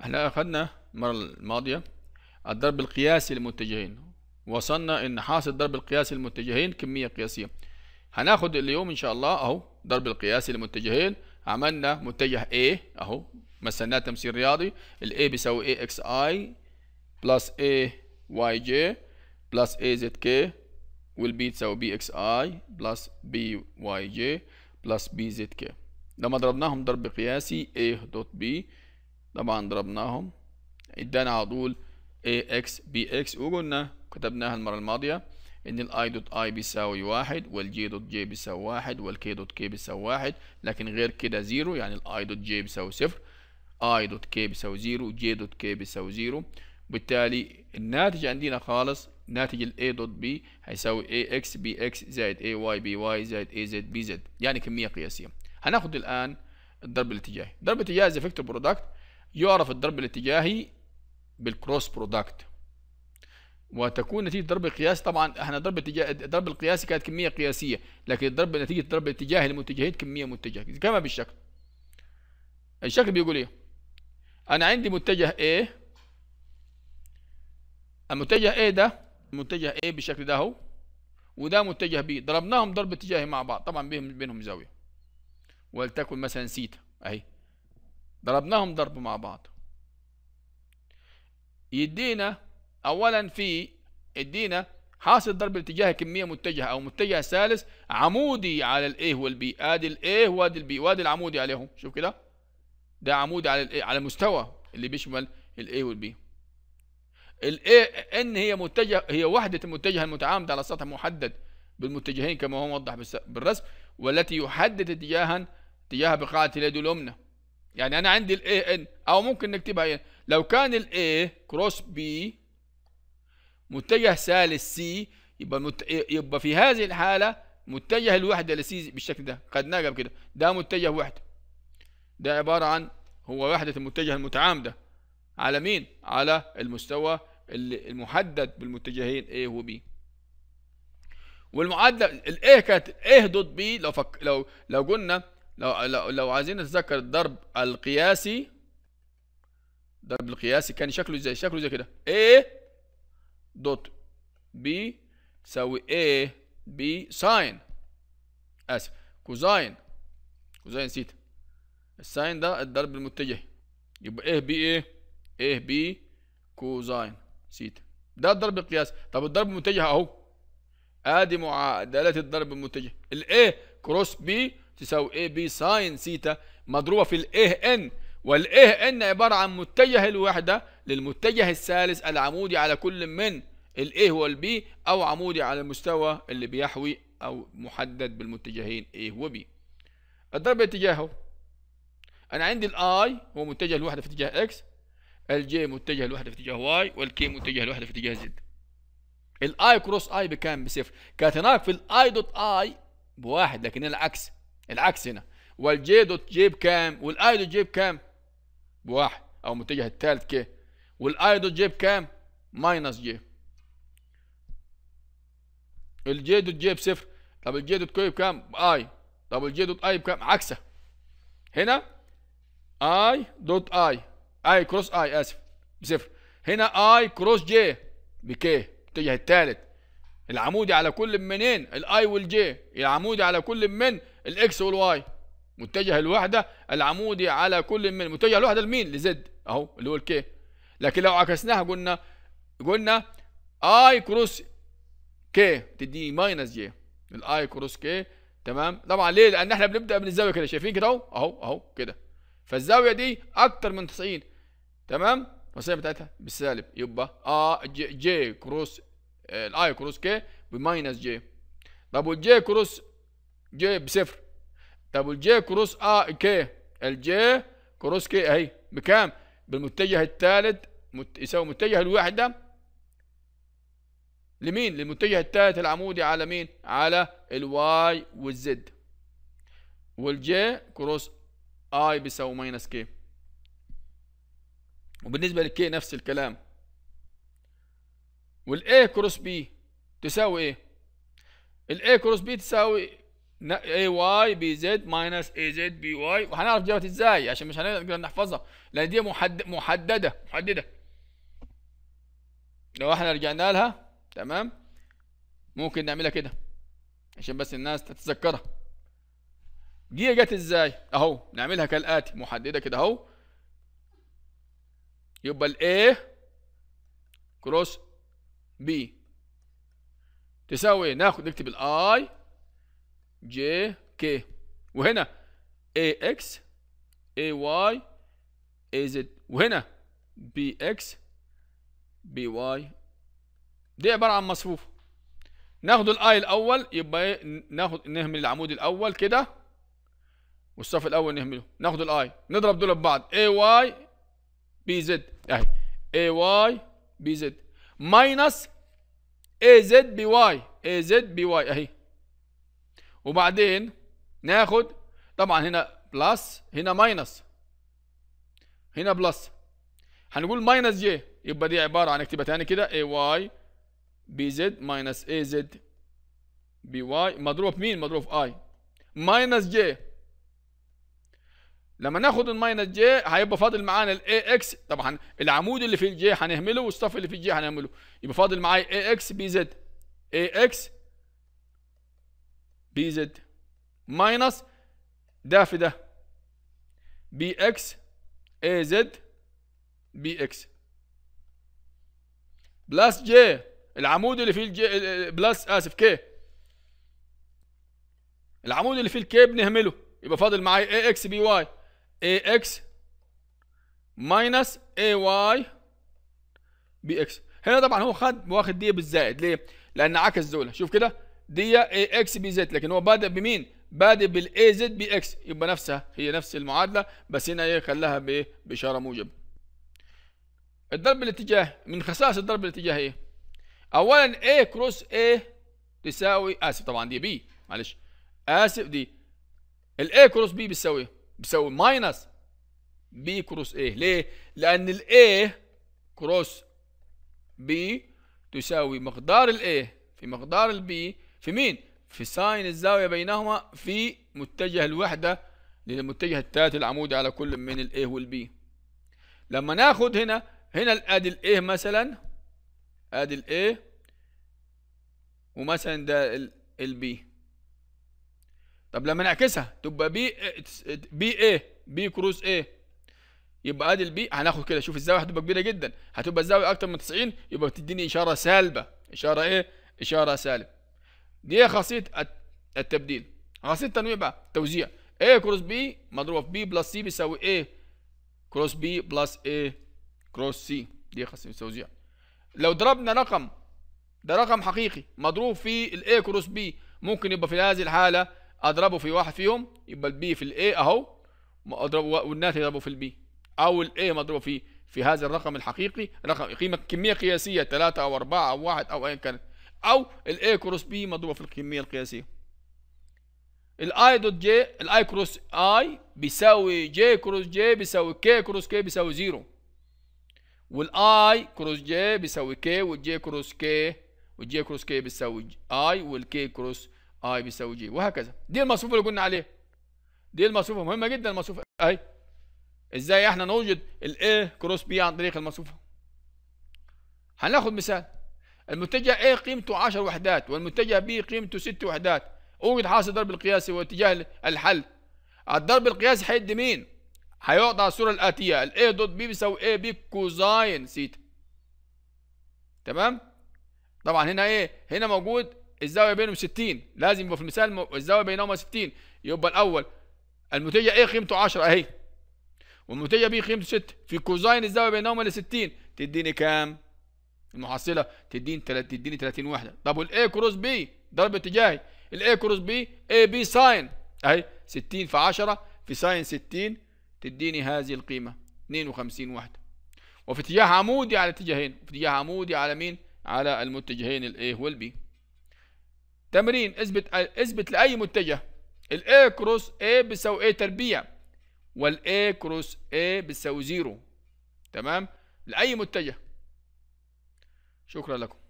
احنا اخدنا المرة الماضية الضرب القياسي للمتجهين وصلنا ان حاصل الضرب القياسي للمتجهين كمية قياسية هناخد اليوم ان شاء الله اهو ضرب القياسي للمتجهين عملنا متجه A اهو مثلناه تمثيل رياضي ال A بيساوي A x i بلس A y j بلس A z k تساوي بي بلس بي بلس بي لما ضربناهم ضرب قياسي A دوت B طبعا ضربناهم ادانا على طول ax bx وقلنا كتبناها المرة الماضية ان الاي دوت اي بيساوي واحد والجي دوت جي بيساوي واحد والكي دوت كي بيساوي واحد لكن غير كده زيرو يعني الاي دوت جي بيساوي صفر اي دوت كي بيساوي زيرو جي دوت كي بيساوي زيرو بالتالي الناتج عندنا خالص ناتج ال A دوت B هيساوي AX BX زائد AY BY زائد AZ BZ يعني كمية قياسية هناخد الآن الضرب الاتجاهي الضرب الاتجاهي زي فيكتور برودكت يعرف الضرب الاتجاهي بالكروس برودكت وتكون نتيجه ضرب القياس طبعا احنا ضرب الاتجاه الضرب القياسي كانت كميه قياسيه لكن الضرب نتيجه الضرب الاتجاهي للمتجهين كميه متجهه كما بالشكل الشكل بيقول ايه انا عندي متجه A المتجه A ده متجه A بالشكل ده اهو وده متجه B ضربناهم ضرب اتجاهي مع بعض طبعا بينهم زاويه ولتكن مثلا سيتا اهي ضربناهم ضرب مع بعض يدينا اولا في يدينا حاصل ضرب الاتجاه كميه متجهه او متجه ثالث عمودي على الايه والبي ادي الايه وادي البي وادي العمودي عليهم شوف كده ده عمودي على الايه على مستوى اللي بيشمل الايه والبي الايه ان هي متجه هي وحده المتجه المتعامده على سطح محدد بالمتجهين كما هو موضح بالرسم والتي يحدد اتجاها اتجاهها بقاعده اليد اليمنى يعني انا عندي الاي ان او ممكن نكتبها يعني لو كان الاي كروس بي متجه ثالث سي يبقى مت... يبقى في هذه الحاله متجه الوحده لسي بالشكل ده خدناه قبل كده ده متجه وحده ده عباره عن هو وحده المتجه المتعامده على مين على المستوى المحدد بالمتجهين A و B والمعادله الـ A كانت A دوت B لو فك لو لو قلنا لو لو, لو عايزين نتذكر الضرب القياسي الضرب القياسي كان شكله ازاي شكله زي كده A دوت B تساوي A B ساين اسف كوزاين كوزاين سيتا الساين ده الضرب المتجه يبقى A B ايه A B كوزاين سيتا ده الضرب القياسي طب الضرب المتجه اهو ادي معادله الضرب المتجه A كروس B تساوي اي بي ساين ثيتا مضروبه في الايه ان والايه ان عباره عن متجه الوحده للمتجه الثالث العمودي على كل من الايه والبي او عمودي على المستوى اللي بيحوي او محدد بالمتجهين ايه وبي الضرب اتجاهه انا عندي الاي هو متجه الوحده في اتجاه اكس الجي متجه الوحده في اتجاه واي والكي متجه الوحده في اتجاه زد الاي كروس اي بكام بصفر كانت هناك في الاي دوت اي بواحد لكن العكس العكس هنا والجي دوت جي بكام والاي دوت جي بكام بواحد او متجه الثالث كي والاي دوت جي بكام ماينس جي الجي دوت جي بصفر طب الجي دوت كي بكام اي طب الجي دوت اي بكام عكسه هنا اي دوت اي اي كروس اي اسف بصفر هنا اي كروس جي بكي المتجه الثالث العمودي على كل منين الاي والجي العمودي على كل من الاكس والواي متجه الوحده العمودي على كل من متجه الوحده لمين لزد اهو اللي هو الكي لكن لو عكسناها قلنا قلنا اي كروس كي تدي ماينس جي الاي كروس كي تمام طبعا ليه لان احنا بنبدا من الزاويه كده شايفين كده اهو اهو اهو كده فالزاويه دي اكتر من 90 تمام الوصيه بتاعتها بالسالب يبقى اه جي, جي كروس الاي كروس كي بماينس جي طب والجي كروس جي بصفر طب والجي كروس اه كي الجي كروس كي اهي بكام بالمتجه الثالث مت... يساوي متجه الوحده لمين للمتجه الثالث العمودي على مين على الواي والزد والجي كروس اي بيساوي ماينس كي وبالنسبه للكي نفس الكلام والاي كروس بي تساوي ايه الاي كروس بي تساوي اي واي بي زد ماينس اي زد بي واي وهنعرف جابت ازاي عشان مش هنقدر نحفظها لان دي محدد محدده محدده لو احنا رجعنا لها تمام ممكن نعملها كده عشان بس الناس تتذكرها دي جت ازاي اهو نعملها كالاتي محدده كده اهو يبقى الاي كروس بي تساوي ناخد نكتب الاي جي كي وهنا اي اكس اي واي اي زد وهنا بي اكس بي واي دي عبارة عن مصفوف ناخد الاي الاول يبقى ايه ناخد نهمل العمود الاول كده والصف الاول نهمله ناخد الاي نضرب دول ببعض اي واي بي زد اهي اي واي بي زد ماينس اي زد بي واي اي زد بي واي اهي وبعدين ناخد طبعا هنا بلس هنا ماينس هنا بلس هنقول ماينس جي يبقى دي عبارة عن اكتبها تاني كده اي واي بي زد ماينس اي زد بي واي مضروب مين مضروب اي ماينس جي لما ناخد الماينس جي هيبقى فاضل معانا الاي اكس طبعا العمود اللي في الجي هنهمله والصف اللي في الجي هنهمله يبقى فاضل معايا اي اكس بي زد اي اكس بي زد ماينص دافدة بي اكس اي زد بي اكس بلس جي العمود اللي فيه الجي بلس اسف كي العمود اللي فيه الكي بنهمله يبقى فاضل معايا اي اكس بي واي اي اكس ماينس اي واي بي اكس هنا طبعا هو خد واخد دي بالزائد ليه؟ لان عكس دول شوف كده دي اي اكس بي زد لكن هو بادئ بمين بادئ بالاي زد بي اكس يبقى نفسها هي نفس المعادله بس هنا ايه خلاها بايه باشاره موجب الضرب الاتجاه من خصائص الضرب الاتجاهي ايه اولا اي كروس اي تساوي اسف طبعا دي بي معلش اسف دي الاي كروس بي بتساوي بتساوي ماينس بي كروس اي ليه لان الاي كروس بي تساوي مقدار الاي في مقدار البي في مين في ساين الزاوية بينهما في متجه الوحدة للمتجه الثالث العمودي على كل من الـ A والـ B. لما ناخد هنا هنا ادي A مثلا ادي الـ A ومثلا ده الـ, B. طب لما نعكسها تبقى B B A B كروس A يبقى ادي البي هناخد كده شوف الزاويه هتبقى كبيره جدا هتبقى الزاويه اكتر من 90 يبقى بتديني اشاره سالبه اشاره ايه اشاره سالب دي هي خاصيه التبديل خاصيه التنويع بقى توزيع A كروس B مضروب في B بلس C بيساوي A كروس B بلس A كروس C دي خاصيه التوزيع لو ضربنا رقم ده رقم حقيقي مضروب في ال A كروس B ممكن يبقى في هذه الحاله اضربه في واحد فيهم يبقى البي في الاي اهو اضربه والناتج يضربه في البي او الاي مضروب في في هذا الرقم الحقيقي رقم قيمه كميه قياسيه 3 او 4 او 1 او ايا كانت او الاي كروس بي مضروبه في الكميه القياسيه الاي دوت جي الاي كروس اي بيساوي جي كروس جي بيساوي كي كروس كي بيساوي زيرو والاي كروس جي بيساوي كي والجي كروس كي والجي كروس كي بيساوي اي والكي كروس اي بيساوي جي وهكذا دي المصفوفه اللي قلنا عليها دي المصفوفه مهمه جدا المصفوفه اهي ازاي احنا نوجد الاي كروس بي عن طريق المصفوفه هناخد مثال المتجه A قيمته 10 وحدات والمتجه B قيمته 6 وحدات اوجد حاصل الضرب القياسي واتجاه الحل الضرب القياسي هيدي مين هيقطع الصوره الاتيه ال A دوت B بيساوي A B كوزاين سيتا تمام طبعا هنا ايه هنا موجود الزاويه بينهم 60 لازم يبقى في المثال الزاويه بينهما 60 يبقى الاول المتجه A قيمته 10 اهي والمتجه B قيمته 6 في كوزاين الزاويه بينهما ل 60 تديني كام؟ المحصله تديني تديني 30 وحده طب والاي كروس بي ضرب اتجاهي الاي كروس بي اي بي ساين اهي 60 في 10 في ساين 60 تديني هذه القيمه 52 وحده وفي اتجاه عمودي على اتجاهين وفي اتجاه عمودي على مين على المتجهين الاي والبي تمرين اثبت اثبت لاي متجه الاي كروس اي بيساوي اي تربيع والاي كروس اي بيساوي زيرو تمام لاي متجه شكرا لكم